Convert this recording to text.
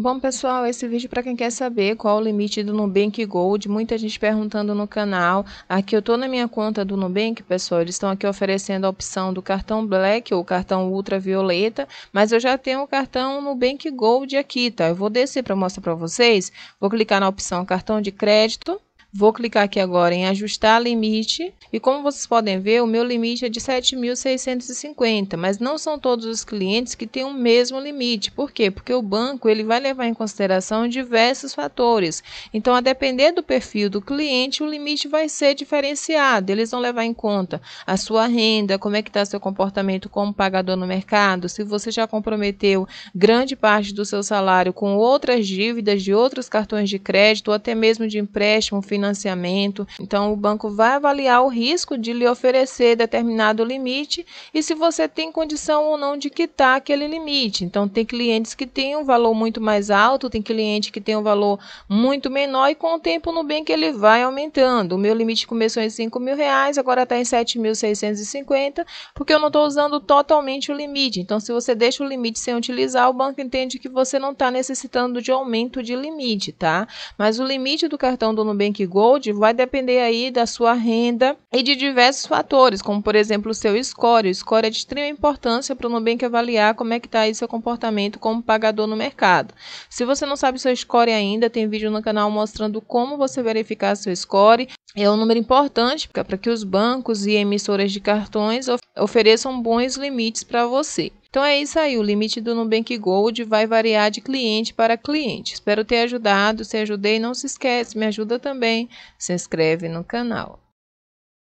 Bom, pessoal, esse vídeo para quem quer saber qual o limite do Nubank Gold, muita gente perguntando no canal. Aqui eu estou na minha conta do Nubank, pessoal, eles estão aqui oferecendo a opção do cartão Black ou cartão Ultravioleta, mas eu já tenho o cartão Nubank Gold aqui, tá? Eu vou descer para mostrar para vocês, vou clicar na opção cartão de crédito. Vou clicar aqui agora em ajustar limite e como vocês podem ver, o meu limite é de 7.650, mas não são todos os clientes que têm o mesmo limite. Por quê? Porque o banco ele vai levar em consideração diversos fatores. Então, a depender do perfil do cliente, o limite vai ser diferenciado. Eles vão levar em conta a sua renda, como é que está seu comportamento como pagador no mercado, se você já comprometeu grande parte do seu salário com outras dívidas de outros cartões de crédito ou até mesmo de empréstimo financeiro financiamento. Então, o banco vai avaliar o risco de lhe oferecer determinado limite e se você tem condição ou não de quitar aquele limite. Então, tem clientes que têm um valor muito mais alto, tem cliente que tem um valor muito menor e com o tempo no bem que ele vai aumentando. O meu limite começou em 5 mil reais, agora está em 7.650, porque eu não estou usando totalmente o limite. Então, se você deixa o limite sem utilizar, o banco entende que você não está necessitando de aumento de limite, tá? Mas o limite do cartão do Nubank Gold vai depender aí da sua renda e de diversos fatores, como por exemplo o seu score. O score é de extrema importância para o Nubank avaliar como é que está aí seu comportamento como pagador no mercado. Se você não sabe seu score ainda, tem vídeo no canal mostrando como você verificar seu score. É um número importante para que os bancos e emissoras de cartões ofereçam bons limites para você. Então é isso aí, o limite do Nubank Gold vai variar de cliente para cliente. Espero ter ajudado, se ajudei, não se esquece, me ajuda também, se inscreve no canal.